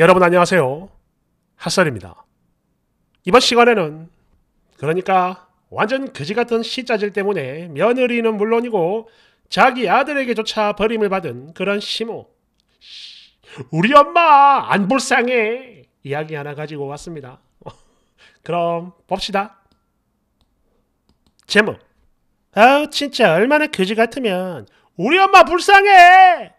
여러분 안녕하세요. 핫설입니다. 이번 시간에는 그러니까 완전 거지 같은 시자질 때문에 며느리는 물론이고 자기 아들에게조차 버림을 받은 그런 시모 우리 엄마 안 불쌍해 이야기 하나 가지고 왔습니다. 그럼 봅시다. 제목 아우 진짜 얼마나 거지 같으면 우리 엄마 불쌍해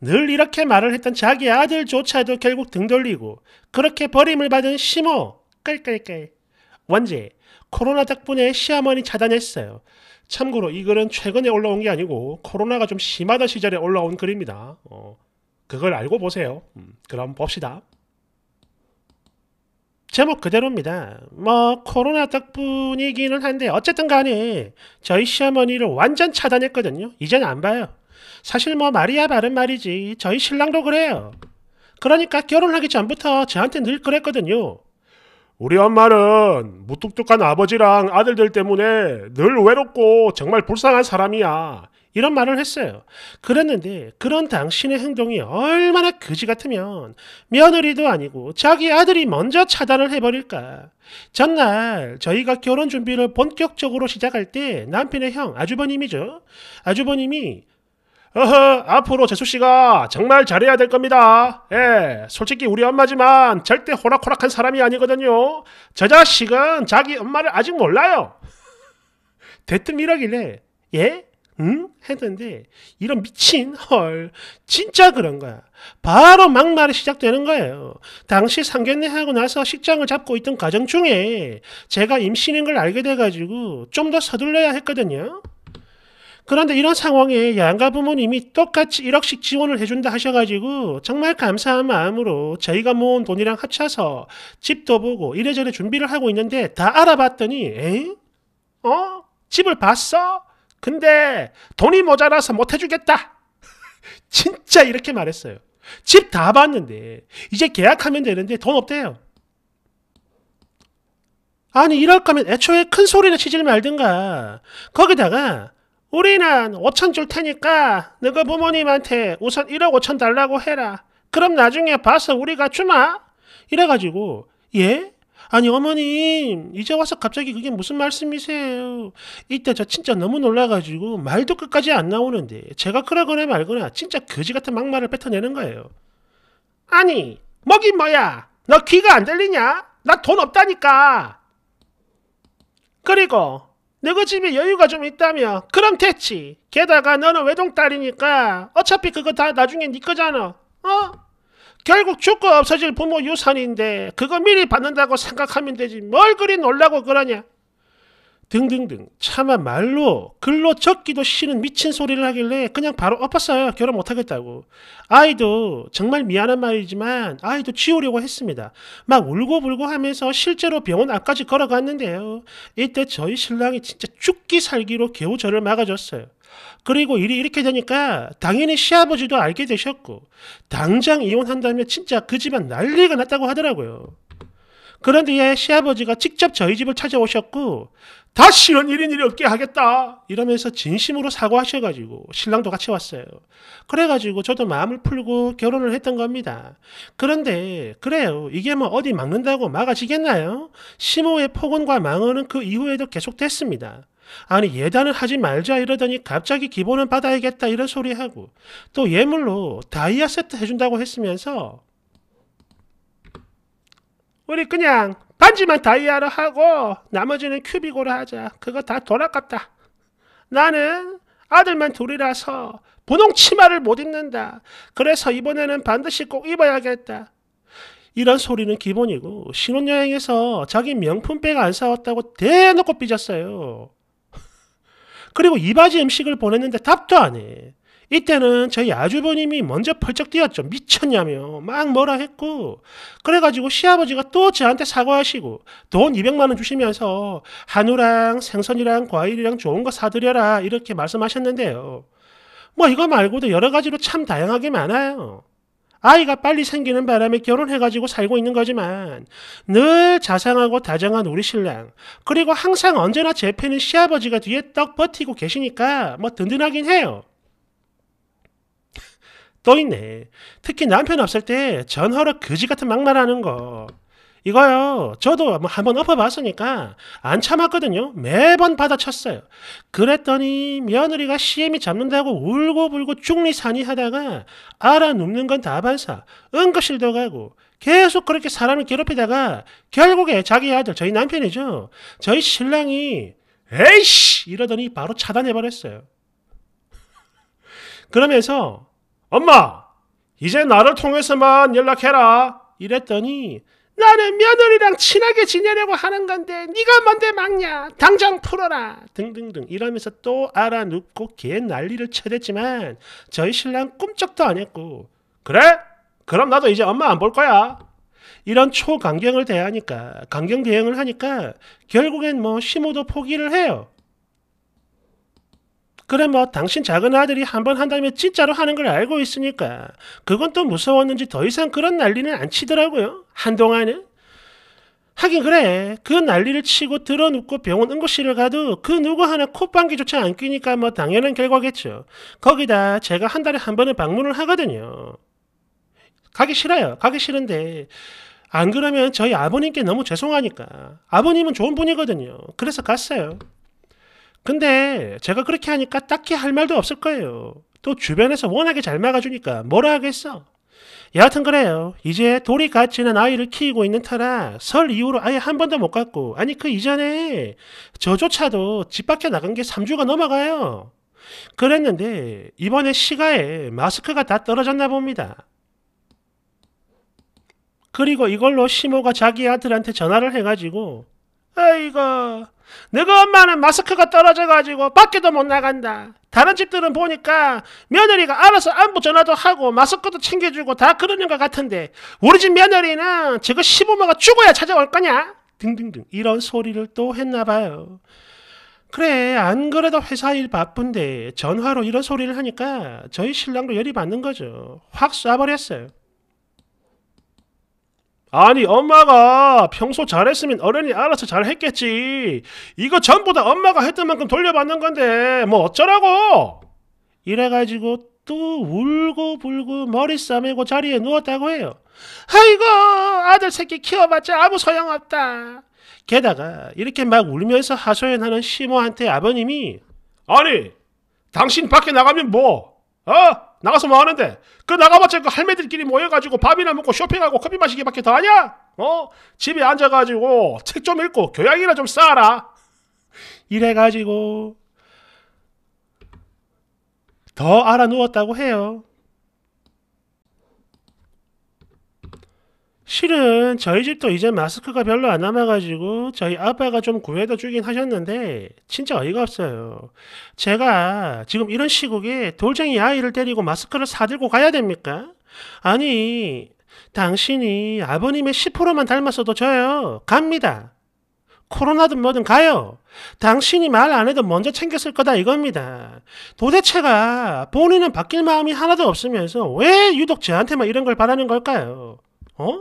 늘 이렇게 말을 했던 자기 아들조차도 결국 등 돌리고 그렇게 버림을 받은 시모 깔깔깔 원제 코로나 덕분에 시어머니 차단했어요. 참고로 이 글은 최근에 올라온 게 아니고 코로나가 좀 심하던 시절에 올라온 글입니다. 어, 그걸 알고 보세요. 음, 그럼 봅시다. 제목 그대로입니다. 뭐 코로나 덕분이기는 한데 어쨌든 간에 저희 시어머니를 완전 차단했거든요. 이제는 안 봐요. 사실 뭐 말이야 바른 말이지 저희 신랑도 그래요. 그러니까 결혼하기 전부터 저한테 늘 그랬거든요. 우리 엄마는 무뚝뚝한 아버지랑 아들들 때문에 늘 외롭고 정말 불쌍한 사람이야. 이런 말을 했어요. 그랬는데 그런 당신의 행동이 얼마나 그지 같으면 며느리도 아니고 자기 아들이 먼저 차단을 해버릴까. 전날 저희가 결혼 준비를 본격적으로 시작할 때 남편의 형 아주버님이죠. 아주버님이 어허, 앞으로 재수씨가 정말 잘해야 될 겁니다. 예, 솔직히 우리 엄마지만 절대 호락호락한 사람이 아니거든요. 저 자식은 자기 엄마를 아직 몰라요. 대뜸 이러길래, 예? 응? 했는데, 이런 미친, 헐, 진짜 그런 거야. 바로 막말이 시작되는 거예요. 당시 상견례하고 나서 식장을 잡고 있던 과정 중에 제가 임신인 걸 알게 돼가지고 좀 더 서둘러야 했거든요. 그런데 이런 상황에 양가 부모님이 똑같이 1억씩 지원을 해준다 하셔가지고 정말 감사한 마음으로 저희가 모은 돈이랑 합쳐서 집도 보고 이래저래 준비를 하고 있는데 다 알아봤더니 에? 어? 집을 봤어? 근데 돈이 모자라서 못 해주겠다. 진짜 이렇게 말했어요. 집 다 봤는데 이제 계약하면 되는데 돈 없대요. 아니 이럴 거면 애초에 큰 소리나 치질 말든가 거기다가 우리는 5천 줄 테니까 너가 부모님한테 우선 1억 5천 달라고 해라. 그럼 나중에 봐서 우리가 주마. 이래가지고 예? 아니 어머님 이제 와서 갑자기 그게 무슨 말씀이세요? 이때 저 진짜 너무 놀라가지고 말도 끝까지 안 나오는데 제가 그러거나 말거나 진짜 거지 같은 막말을 뱉어내는 거예요. 아니 먹이 뭐야? 너 귀가 안 들리냐? 나 돈 없다니까. 그리고 너희 집에 여유가 좀 있다며 그럼 됐지 게다가 너는 외동딸이니까 어차피 그거 다 나중에 네 거잖아 어? 결국 죽고 없어질 부모 유산인데 그거 미리 받는다고 생각하면 되지 뭘 그리 놀라고 그러냐 등등등 차마 말로 글로 적기도 싫은 미친 소리를 하길래 그냥 바로 엎었어요. 결혼 못하겠다고. 아이도 정말 미안한 말이지만 아이도 치우려고 했습니다. 막 울고불고 하면서 실제로 병원 앞까지 걸어갔는데요. 이때 저희 신랑이 진짜 죽기 살기로 겨우 저를 막아줬어요. 그리고 일이 이렇게 되니까 당연히 시아버지도 알게 되셨고 당장 이혼한다면 진짜 그 집안 난리가 났다고 하더라고요. 그런 뒤에 시아버지가 직접 저희 집을 찾아오셨고 다시는 이런 일이 없게 하겠다 이러면서 진심으로 사과하셔가지고 신랑도 같이 왔어요. 그래가지고 저도 마음을 풀고 결혼을 했던 겁니다. 그런데 그래요 이게 뭐 어디 막는다고 막아지겠나요? 심호의 폭언과 망언은 그 이후에도 계속됐습니다. 아니 예단을 하지 말자 이러더니 갑자기 기본은 받아야겠다 이런 소리하고 또 예물로 다이아 세트 해준다고 했으면서 우리 그냥 반지만 다이아로 하고 나머지는 큐빅으로 하자. 그거 다돌아갔다 나는 아들만 둘이라서 분홍 치마를 못 입는다. 그래서 이번에는 반드시 꼭 입어야겠다. 이런 소리는 기본이고 신혼여행에서 자기 명품백 안 사왔다고 대놓고 삐졌어요. 그리고 이 바지 음식을 보냈는데 답도 안 해. 이때는 저희 아주버님이 먼저 펄쩍 뛰었죠. 미쳤냐며 막 뭐라 했고 그래가지고 시아버지가 또 저한테 사과하시고 돈 200만 원 주시면서 한우랑 생선이랑 과일이랑 좋은 거 사드려라 이렇게 말씀하셨는데요. 뭐 이거 말고도 여러 가지로 참 다양하게 많아요. 아이가 빨리 생기는 바람에 결혼해가지고 살고 있는 거지만 늘 자상하고 다정한 우리 신랑 그리고 항상 언제나 제 편인 시아버지가 뒤에 떡 버티고 계시니까 뭐 든든하긴 해요. 또 있네. 특히 남편 없을 때 전화로 거지 같은 막말하는 거. 이거요. 저도 뭐 한번 엎어봤으니까 안 참았거든요. 매번 받아쳤어요. 그랬더니 며느리가 시험이 잡는다고 울고불고 중리산이 하다가 알아눕는 건 다반사. 응급실도 가고 계속 그렇게 사람을 괴롭히다가 결국에 자기 아들, 저희 남편이죠. 저희 신랑이 에이씨! 이러더니 바로 차단해버렸어요. 그러면서 엄마, 이제 나를 통해서만 연락해라. 이랬더니 나는 며느리랑 친하게 지내려고 하는 건데 네가 뭔데 막냐. 당장 풀어라. 등등등 이러면서 또 알아눕고 개 난리를 쳐댔지만 저희 신랑 꿈쩍도 안 했고 그래? 그럼 나도 이제 엄마 안 볼 거야. 이런 초강경을 대하니까 강경 대응을 하니까 결국엔 뭐 심호도 포기를 해요. 그래 뭐 당신 작은 아들이 한 번 한다면 진짜로 하는 걸 알고 있으니까 그건 또 무서웠는지 더 이상 그런 난리는 안 치더라고요. 한동안은. 하긴 그래 그 난리를 치고 들어눕고 병원 응급실을 가도 그 누구 하나 콧방귀조차 안 끼니까 뭐 당연한 결과겠죠. 거기다 제가 한 달에 한 번은 방문을 하거든요. 가기 싫어요. 가기 싫은데 안 그러면 저희 아버님께 너무 죄송하니까 아버님은 좋은 분이거든요. 그래서 갔어요. 근데 제가 그렇게 하니까 딱히 할 말도 없을 거예요. 또 주변에서 워낙에 잘 막아주니까 뭐라 하겠어. 여하튼 그래요. 이제 돌이 갓 지는 아이를 키우고 있는 터라 설 이후로 아예 한 번도 못 갔고 아니 그 이전에 저조차도 집 밖에 나간 게 3주가 넘어가요. 그랬는데 이번에 시가에 마스크가 다 떨어졌나 봅니다. 그리고 이걸로 시모가 자기 아들한테 전화를 해가지고 아이고 너가 엄마는 마스크가 떨어져가지고 밖에도 못 나간다. 다른 집들은 보니까 며느리가 알아서 안부 전화도 하고 마스크도 챙겨주고 다 그러는 것 같은데 우리 집 며느리는 저거 시부모가 죽어야 찾아올 거냐? 등등등 이런 소리를 또 했나 봐요. 그래 안 그래도 회사 일 바쁜데 전화로 이런 소리를 하니까 저희 신랑도 열이 받는 거죠. 확 쏴버렸어요. 아니 엄마가 평소 잘했으면 어른이 알아서 잘했겠지 이거 전부 다 엄마가 했던 만큼 돌려받는 건데 뭐 어쩌라고 이래가지고 또 울고 불고 머리 싸매고 자리에 누웠다고 해요 아이고 아들 새끼 키워봤자 아무 소용없다 게다가 이렇게 막 울면서 하소연하는 시모한테 아버님이 아니 당신 밖에 나가면 뭐 어? 나가서 뭐 하는데? 그 나가봤자 그 할매들끼리 모여가지고 밥이나 먹고 쇼핑하고 커피 마시기 밖에 더 하냐? 어? 집에 앉아가지고 책 좀 읽고 교양이나 좀 쌓아라. 이래가지고 더 알아누웠다고 해요. 실은 저희 집도 이제 마스크가 별로 안 남아가지고 저희 아빠가 좀 구해다 주긴 하셨는데 진짜 어이가 없어요. 제가 지금 이런 시국에 돌쟁이 아이를 데리고 마스크를 사들고 가야 됩니까? 아니, 당신이 아버님의 10%만 닮았어도 저요. 갑니다. 코로나든 뭐든 가요. 당신이 말 안 해도 먼저 챙겼을 거다 이겁니다. 도대체가 본인은 바뀔 마음이 하나도 없으면서 왜 유독 저한테만 이런 걸 바라는 걸까요? 어?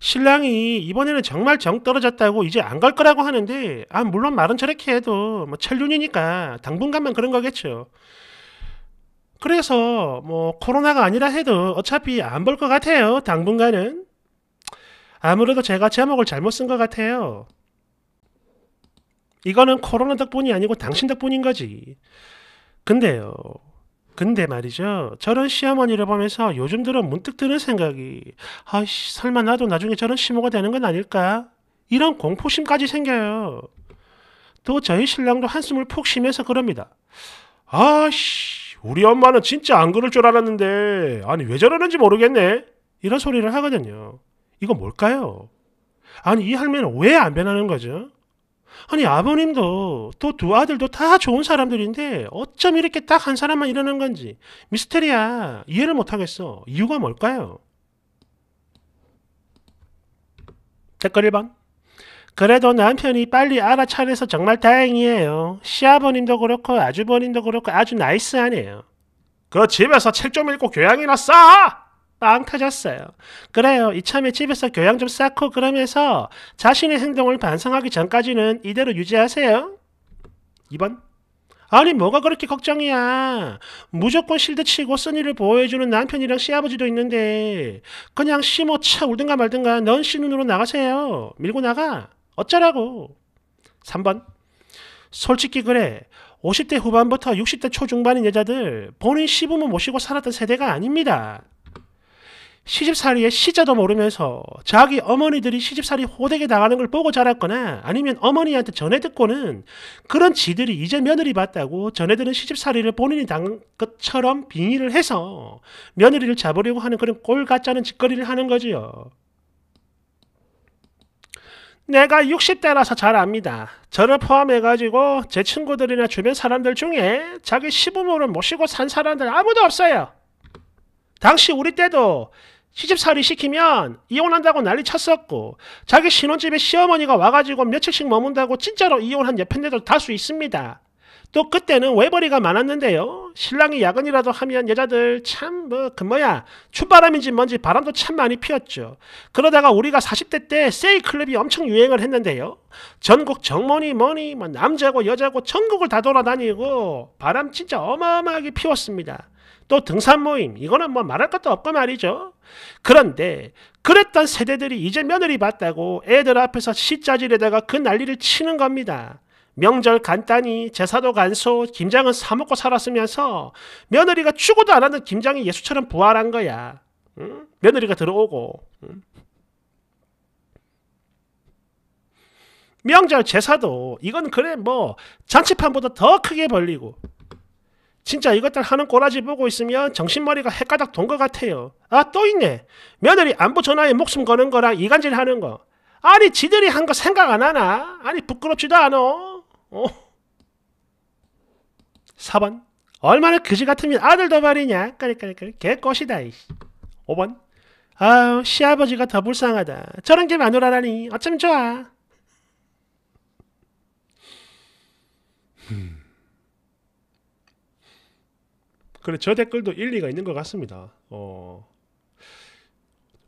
신랑이 이번에는 정말 정 떨어졌다고 이제 안 갈 거라고 하는데 아 물론 말은 저렇게 해도 뭐 천륜이니까 당분간만 그런 거겠죠. 그래서 뭐 코로나가 아니라 해도 어차피 안 볼 것 같아요. 당분간은 아무래도 제가 제목을 잘못 쓴 것 같아요. 이거는 코로나 덕분이 아니고 당신 덕분인 거지. 근데요. 근데 말이죠. 저런 시어머니를 보면서 요즘 들어 문득 드는 생각이 아씨 설마 나도 나중에 저런 시모가 되는 건 아닐까? 이런 공포심까지 생겨요. 또 저희 신랑도 한숨을 푹 쉬면서 그럽니다. 아씨 우리 엄마는 진짜 안 그럴 줄 알았는데 아니 왜 저러는지 모르겠네. 이런 소리를 하거든요. 이거 뭘까요? 아니 이 할매는 왜 안 변하는 거죠? 아니 아버님도 또 두 아들도 다 좋은 사람들인데 어쩜 이렇게 딱 한 사람만 이러는 건지 미스테리야 이해를 못하겠어 이유가 뭘까요? 댓글 1번 그래도 남편이 빨리 알아차려서 정말 다행이에요 시아버님도 그렇고 아주버님도 그렇고 아주 나이스하네요 그 집에서 책 좀 읽고 교양이나 싸! 빵 터졌어요. 그래요. 이참에 집에서 교양 좀 쌓고 그러면서 자신의 행동을 반성하기 전까지는 이대로 유지하세요. 2번. 아니 뭐가 그렇게 걱정이야. 무조건 실드 치고 쓴이를 보호해주는 남편이랑 시아버지도 있는데 그냥 씨모차 울든가 말든가 넌시눈으로 나가세요. 밀고 나가. 어쩌라고. 3번. 솔직히 그래. 50대 후반부터 60대 초중반인 여자들 본인 시부모 모시고 살았던 세대가 아닙니다. 시집살이의 시자도 모르면서 자기 어머니들이 시집살이 호되게 당하는 걸 보고 자랐거나 아니면 어머니한테 전해 듣고는 그런 지들이 이제 며느리 봤다고 전해 들은 시집살이를 본인이 당한 것처럼 빙의를 해서 며느리를 잡으려고 하는 그런 꼴 같자는 짓거리를 하는 거지요. 내가 60대라서 잘 압니다. 저를 포함해가지고 제 친구들이나 주변 사람들 중에 자기 시부모를 모시고 산 사람들 아무도 없어요. 당시 우리 때도 시집살이 시키면 이혼한다고 난리 쳤었고 자기 신혼집에 시어머니가 와가지고 며칠씩 머문다고 진짜로 이혼한 옆편네들 다수 있습니다. 또 그때는 외벌이가 많았는데요. 신랑이 야근이라도 하면 여자들 참 뭐 그 뭐야 춥바람인지 뭔지 바람도 참 많이 피었죠. 그러다가 우리가 40대 때 세이클럽이 엄청 유행을 했는데요. 전국 정모니 뭐니 뭐 남자고 여자고 전국을 다 돌아다니고 바람 진짜 어마어마하게 피웠습니다. 또 등산 모임 이거는 뭐 말할 것도 없고 말이죠. 그런데 그랬던 세대들이 이제 며느리 봤다고 애들 앞에서 시자질에다가 그 난리를 치는 겁니다. 명절 간단히 제사도 간소 김장은 사먹고 살았으면서 며느리가 죽어도 안 하는 김장이 예수처럼 부활한 거야. 응? 며느리가 들어오고 응? 명절 제사도 이건 그래 뭐 잔치판보다 더 크게 벌리고 진짜 이것들 하는 꼬라지 보고 있으면 정신머리가 헷가닥 돈 것 같아요. 아, 또 있네. 며느리 안부 전화에 목숨 거는 거랑 이간질 하는 거. 아니, 지들이 한 거 생각 안 하나? 아니, 부끄럽지도 않어. 어. 4번. 얼마나 그지 같으면 아들 도발이냐? 까리까리까리. 개것이다, 5번. 아우, 시아버지가 더 불쌍하다. 저런 게 마누라라니. 어쩜 좋아. 그래 저 댓글도 일리가 있는 것 같습니다. 어,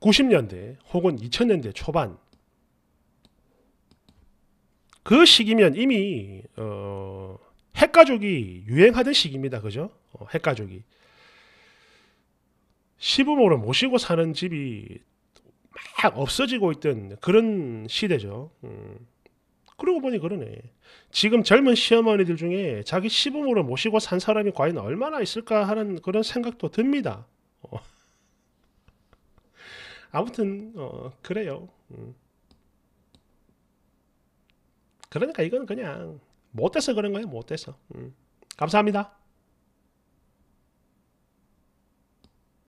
90년대 혹은 2000년대 초반 그 시기면 이미 어, 핵가족이 유행하던 시기입니다. 그죠? 어, 핵가족이 시부모를 모시고 사는 집이 막 없어지고 있던 그런 시대죠. 음. 그러고 보니 그러네. 지금 젊은 시어머니들 중에 자기 시부모로 모시고 산 사람이 과연 얼마나 있을까 하는 그런 생각도 듭니다. 어. 아무튼 어, 그래요. 음. 그러니까 이건 그냥 못돼서 그런 거예요. 못돼서. 음. 감사합니다.